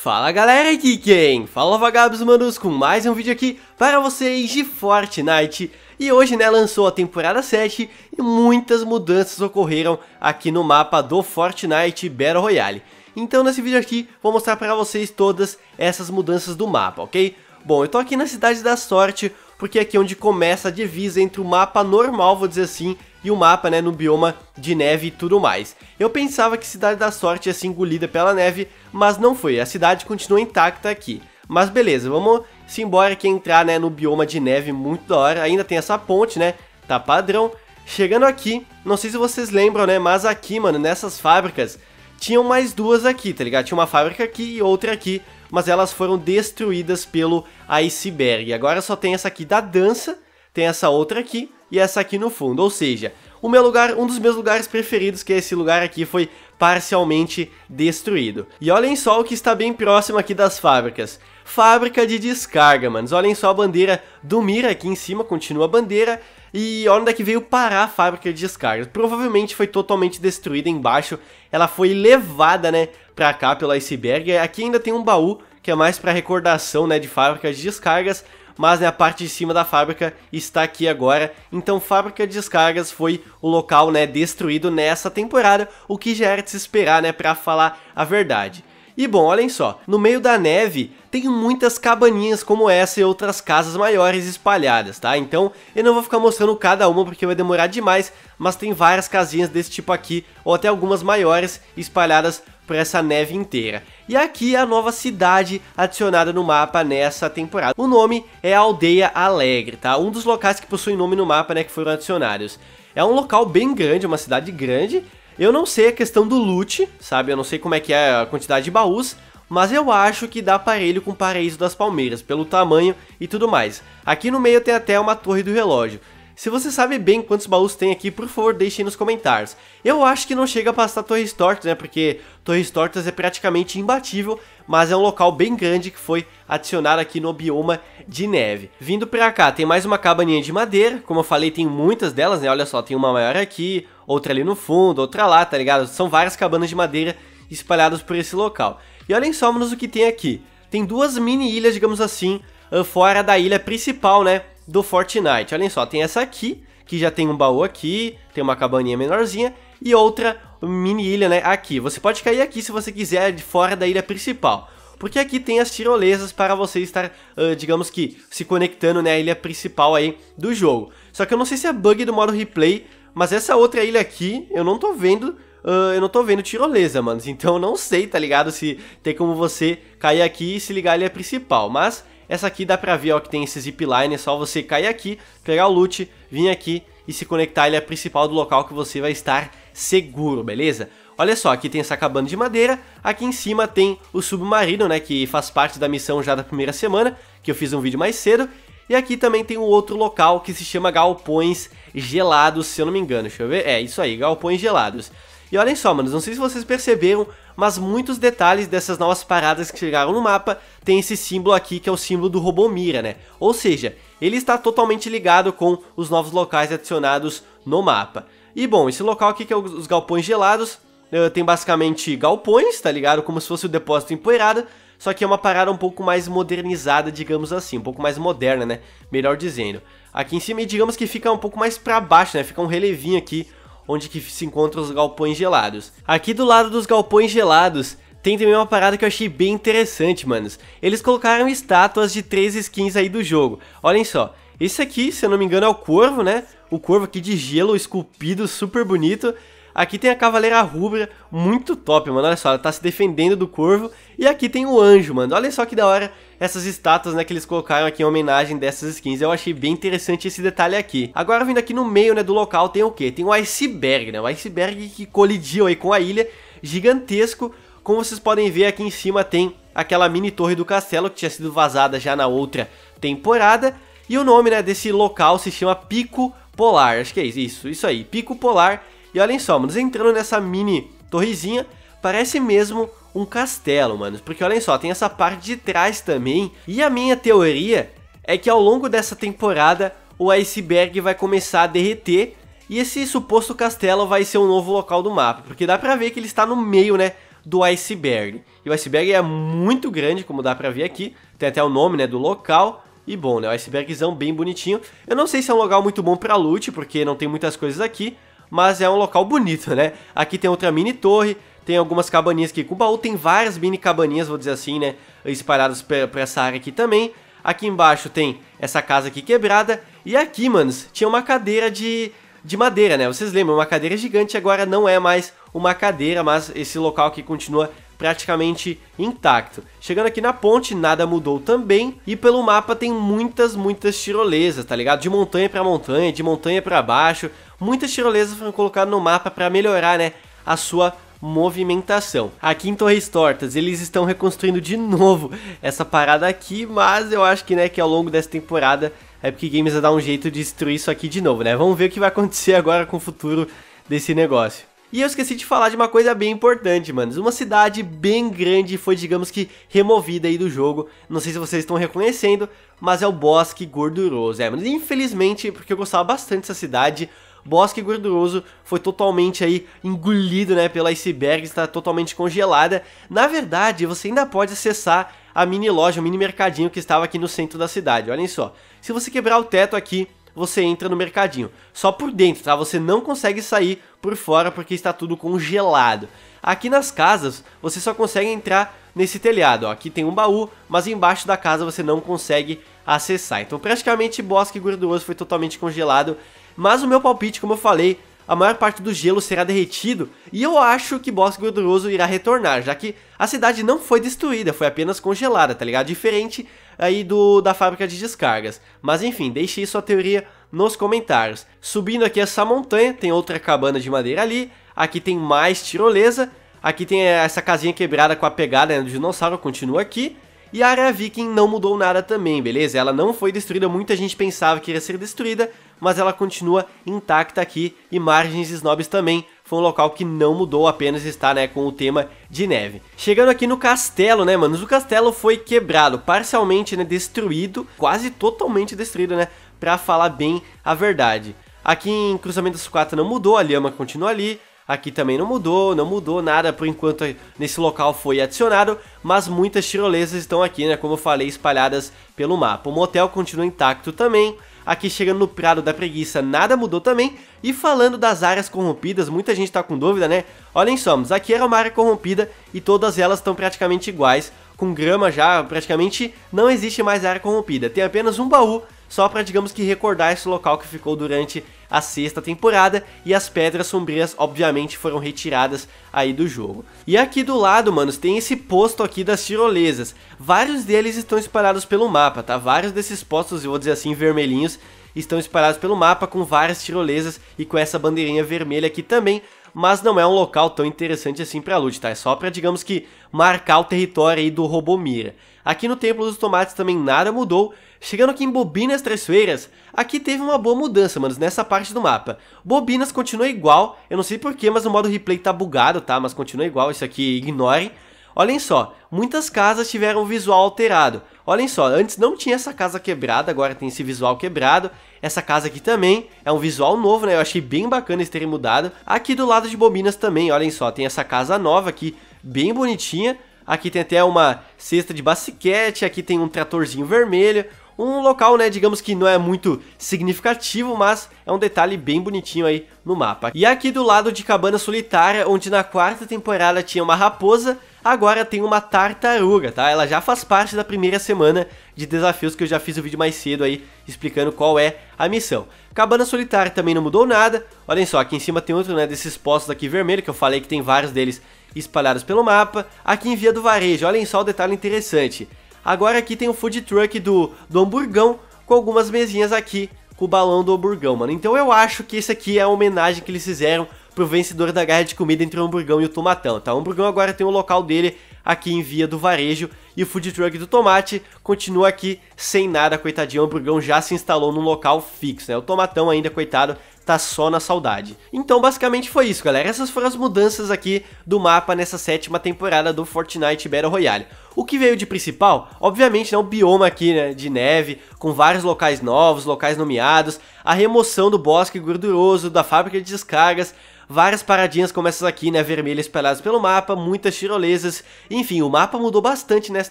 Fala galera, aqui quem? Fala vagabos manos com mais um vídeo aqui para vocês de Fortnite E hoje né, lançou a temporada 7 e muitas mudanças ocorreram aqui no mapa do Fortnite Battle Royale Então nesse vídeo aqui vou mostrar para vocês todas essas mudanças do mapa, ok? Bom, eu tô aqui na Cidade da Sorte, porque aqui é onde começa a divisa entre o mapa normal, vou dizer assim, e o mapa né, no bioma de neve e tudo mais. Eu pensava que Cidade da Sorte ia ser engolida pela neve, mas não foi, a cidade continua intacta aqui. Mas beleza, vamos se embora que entrar né, no bioma de neve muito da hora, ainda tem essa ponte, né, tá padrão. Chegando aqui, não sei se vocês lembram, né, mas aqui, mano, nessas fábricas, tinham mais duas aqui, tá ligado? Tinha uma fábrica aqui e outra aqui, mas elas foram destruídas pelo iceberg. Agora só tem essa aqui da dança, tem essa outra aqui e essa aqui no fundo, ou seja, o meu lugar, um dos meus lugares preferidos, que é esse lugar aqui, foi parcialmente destruído. E olhem só o que está bem próximo aqui das fábricas. Fábrica de descarga, manos. Olhem só a bandeira do Mira aqui em cima, continua a bandeira. E onde é que veio parar a fábrica de descarga? Provavelmente foi totalmente destruída embaixo. Ela foi levada, né, pra cá pelo iceberg. Aqui ainda tem um baú que é mais para recordação né, de fábricas de descargas, mas né, a parte de cima da fábrica está aqui agora. Então, fábrica de descargas foi o local né, destruído nessa temporada, o que já era de se esperar, né, para falar a verdade. E bom, olhem só, no meio da neve tem muitas cabaninhas como essa e outras casas maiores espalhadas, tá? Então eu não vou ficar mostrando cada uma porque vai demorar demais, mas tem várias casinhas desse tipo aqui, ou até algumas maiores espalhadas por essa neve inteira. E aqui é a nova cidade adicionada no mapa nessa temporada. O nome é Aldeia Alegre, tá? Um dos locais que possuem nome no mapa, né, que foram adicionados. É um local bem grande, uma cidade grande. Eu não sei a questão do loot, sabe? Eu não sei como é que é a quantidade de baús, mas eu acho que dá parelho com o Paraíso das Palmeiras, pelo tamanho e tudo mais. Aqui no meio tem até uma torre do relógio. Se você sabe bem quantos baús tem aqui, por favor deixem nos comentários. Eu acho que não chega a passar Torres Tortas, né, porque Torres Tortas é praticamente imbatível, mas é um local bem grande que foi adicionado aqui no bioma de neve. Vindo pra cá, tem mais uma cabaninha de madeira, como eu falei, tem muitas delas, né, olha só, tem uma maior aqui, outra ali no fundo, outra lá, tá ligado? São várias cabanas de madeira espalhadas por esse local. E olhem só, menos o que tem aqui. Tem duas mini ilhas, digamos assim, fora da ilha principal, né? do Fortnite. Olhem só, tem essa aqui, que já tem um baú aqui, tem uma cabaninha menorzinha, e outra mini ilha, né, aqui. Você pode cair aqui se você quiser, de fora da ilha principal. Porque aqui tem as tirolesas para você estar, uh, digamos que, se conectando, né, à ilha principal aí do jogo. Só que eu não sei se é bug do modo replay, mas essa outra ilha aqui, eu não tô vendo... Uh, eu não tô vendo tirolesa, mano, então não sei, tá ligado? Se tem como você cair aqui e se ligar à ilha principal, mas essa aqui dá pra ver ó, que tem esse zipline, é só você cair aqui, pegar o loot, vir aqui e se conectar é a principal do local que você vai estar seguro, beleza? Olha só, aqui tem essa cabana de madeira, aqui em cima tem o submarino, né, que faz parte da missão já da primeira semana, que eu fiz um vídeo mais cedo, e aqui também tem um outro local que se chama Galpões Gelados, se eu não me engano, deixa eu ver, é isso aí, Galpões Gelados. E olhem só, manos, não sei se vocês perceberam, mas muitos detalhes dessas novas paradas que chegaram no mapa tem esse símbolo aqui que é o símbolo do Robomira, né? Ou seja, ele está totalmente ligado com os novos locais adicionados no mapa. E bom, esse local aqui que é os galpões gelados, eh, tem basicamente galpões, tá ligado? Como se fosse o depósito empoeirado, só que é uma parada um pouco mais modernizada, digamos assim, um pouco mais moderna, né? Melhor dizendo. Aqui em cima, digamos que fica um pouco mais para baixo, né? Fica um relevinho aqui onde que se encontram os galpões gelados. Aqui do lado dos galpões gelados, tem também uma parada que eu achei bem interessante, manos. Eles colocaram estátuas de três skins aí do jogo. Olhem só, esse aqui, se eu não me engano, é o Corvo, né? O Corvo aqui de gelo, esculpido, super bonito. Aqui tem a Cavaleira Rubra, muito top, mano. Olha só, ela tá se defendendo do corvo. E aqui tem o anjo, mano. Olha só que da hora essas estátuas, né, que eles colocaram aqui em homenagem dessas skins. Eu achei bem interessante esse detalhe aqui. Agora, vindo aqui no meio, né, do local, tem o quê? Tem o iceberg, né? O iceberg que colidiu aí com a ilha, gigantesco. Como vocês podem ver, aqui em cima tem aquela mini torre do castelo que tinha sido vazada já na outra temporada. E o nome, né, desse local se chama Pico Polar, acho que é isso, isso aí, Pico Polar, e olhem só, mano, entrando nessa mini torrezinha, parece mesmo um castelo, mano. Porque olhem só, tem essa parte de trás também. E a minha teoria é que ao longo dessa temporada o iceberg vai começar a derreter e esse suposto castelo vai ser um novo local do mapa, porque dá pra ver que ele está no meio, né, do iceberg. E o iceberg é muito grande, como dá pra ver aqui, tem até o nome, né, do local. E bom, né, o icebergzão bem bonitinho. Eu não sei se é um local muito bom pra loot, porque não tem muitas coisas aqui, mas é um local bonito, né? Aqui tem outra mini torre, tem algumas cabaninhas aqui com baú, tem várias mini cabaninhas, vou dizer assim, né? Espalhadas para essa área aqui também. Aqui embaixo tem essa casa aqui quebrada. E aqui, manos, tinha uma cadeira de, de madeira, né? Vocês lembram, uma cadeira gigante agora não é mais uma cadeira, mas esse local aqui continua praticamente intacto. Chegando aqui na ponte, nada mudou também, e pelo mapa tem muitas, muitas tirolesas, tá ligado? De montanha para montanha, de montanha para baixo, muitas tirolesas foram colocadas no mapa para melhorar, né, a sua movimentação. Aqui em Torres Tortas, eles estão reconstruindo de novo essa parada aqui, mas eu acho que, né, que ao longo dessa temporada é porque Games vai dar um jeito de destruir isso aqui de novo, né? Vamos ver o que vai acontecer agora com o futuro desse negócio. E eu esqueci de falar de uma coisa bem importante, mano. Uma cidade bem grande foi, digamos que, removida aí do jogo. Não sei se vocês estão reconhecendo, mas é o Bosque Gorduroso. É, mas infelizmente, porque eu gostava bastante dessa cidade, Bosque Gorduroso foi totalmente aí engolido, né, pela iceberg, está totalmente congelada. Na verdade, você ainda pode acessar a mini loja, o mini mercadinho que estava aqui no centro da cidade. Olhem só. Se você quebrar o teto aqui, você entra no mercadinho. Só por dentro, tá? Você não consegue sair por fora porque está tudo congelado. Aqui nas casas, você só consegue entrar nesse telhado. Ó. Aqui tem um baú, mas embaixo da casa você não consegue acessar. Então praticamente Bosque Gorduroso foi totalmente congelado. Mas o meu palpite, como eu falei, a maior parte do gelo será derretido e eu acho que Bosque Gorduroso irá retornar, já que a cidade não foi destruída, foi apenas congelada, tá ligado? Diferente aí do da fábrica de descargas. Mas enfim, deixe sua teoria nos comentários. Subindo aqui essa montanha, tem outra cabana de madeira ali, aqui tem mais tirolesa, aqui tem eh, essa casinha quebrada com a pegada né, do dinossauro, continua aqui. E a área viking não mudou nada também, beleza? Ela não foi destruída, muita gente pensava que iria ser destruída, mas ela continua intacta aqui e Margens Snobs também foi um local que não mudou, apenas está né, com o tema de neve. Chegando aqui no castelo, né, manos? O castelo foi quebrado, parcialmente né, destruído, quase totalmente destruído, né? Pra falar bem a verdade. Aqui em Cruzamento das Quatro não mudou, a lhama continua ali, Aqui também não mudou, não mudou nada por enquanto nesse local foi adicionado, mas muitas tirolesas estão aqui, né, como eu falei, espalhadas pelo mapa. O motel continua intacto também, aqui chegando no Prado da Preguiça nada mudou também, e falando das áreas corrompidas, muita gente tá com dúvida, né? Olhem só, mas aqui era uma área corrompida e todas elas estão praticamente iguais, com grama já, praticamente não existe mais área corrompida, tem apenas um baú só para, digamos que, recordar esse local que ficou durante a sexta temporada e as pedras sombrias obviamente foram retiradas aí do jogo. E aqui do lado, manos, tem esse posto aqui das tirolesas. Vários deles estão espalhados pelo mapa, tá? Vários desses postos, eu vou dizer assim, vermelhinhos, estão espalhados pelo mapa com várias tirolesas e com essa bandeirinha vermelha aqui também mas não é um local tão interessante assim pra loot, tá? É só pra, digamos que, marcar o território aí do Robomira. Aqui no Templo dos Tomates também nada mudou. Chegando aqui em Bobinas Três Feiras, aqui teve uma boa mudança, manos, nessa parte do mapa. Bobinas continua igual, eu não sei porquê, mas o modo replay tá bugado, tá? Mas continua igual, isso aqui ignorem. Olhem só, muitas casas tiveram o visual alterado. Olhem só, antes não tinha essa casa quebrada, agora tem esse visual quebrado. Essa casa aqui também é um visual novo, né? Eu achei bem bacana eles terem mudado. Aqui do lado de bobinas também, olhem só, tem essa casa nova aqui, bem bonitinha. Aqui tem até uma cesta de basquete, aqui tem um tratorzinho vermelho. Um local, né, digamos que não é muito significativo, mas é um detalhe bem bonitinho aí no mapa. E aqui do lado de Cabana Solitária, onde na quarta temporada tinha uma raposa, agora tem uma tartaruga, tá? Ela já faz parte da primeira semana de desafios que eu já fiz o vídeo mais cedo aí, explicando qual é a missão. Cabana Solitária também não mudou nada, olhem só, aqui em cima tem outro, né, desses postos aqui vermelho, que eu falei que tem vários deles espalhados pelo mapa. Aqui em Via do Varejo, olhem só o detalhe interessante. Agora aqui tem o um food truck do, do hamburgão, com algumas mesinhas aqui com o balão do hamburgão, mano. Então eu acho que esse aqui é a homenagem que eles fizeram pro vencedor da guerra de comida entre o hamburgão e o tomatão, tá? O hamburgão agora tem o local dele aqui em Via do Varejo e o food truck do tomate continua aqui sem nada, coitadinho, o hamburgão já se instalou num local fixo, né? O tomatão ainda, coitado, tá só na saudade. Então, basicamente foi isso, galera. Essas foram as mudanças aqui do mapa nessa sétima temporada do Fortnite Battle Royale. O que veio de principal? Obviamente, né, o bioma aqui, né, de neve, com vários locais novos, locais nomeados, a remoção do bosque gorduroso, da fábrica de descargas, várias paradinhas como essas aqui, né, vermelhas espalhadas pelo mapa, muitas tirolesas, enfim, o mapa mudou bastante nessa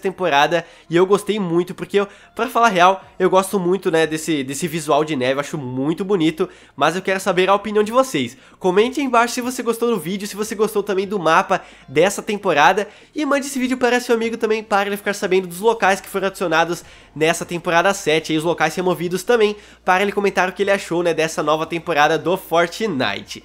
temporada e eu gostei muito, porque, eu, pra falar real, eu gosto muito, né, desse, desse visual de neve, acho muito bonito, mas eu quero saber a opinião de vocês. Comente aí embaixo se você gostou do vídeo, se você gostou também do mapa dessa temporada e mande esse vídeo para seu amigo também, para ele ficar sabendo dos locais que foram adicionados nessa temporada 7 e os locais removidos também, para ele comentar o que ele achou, né, dessa nova temporada do Fortnite.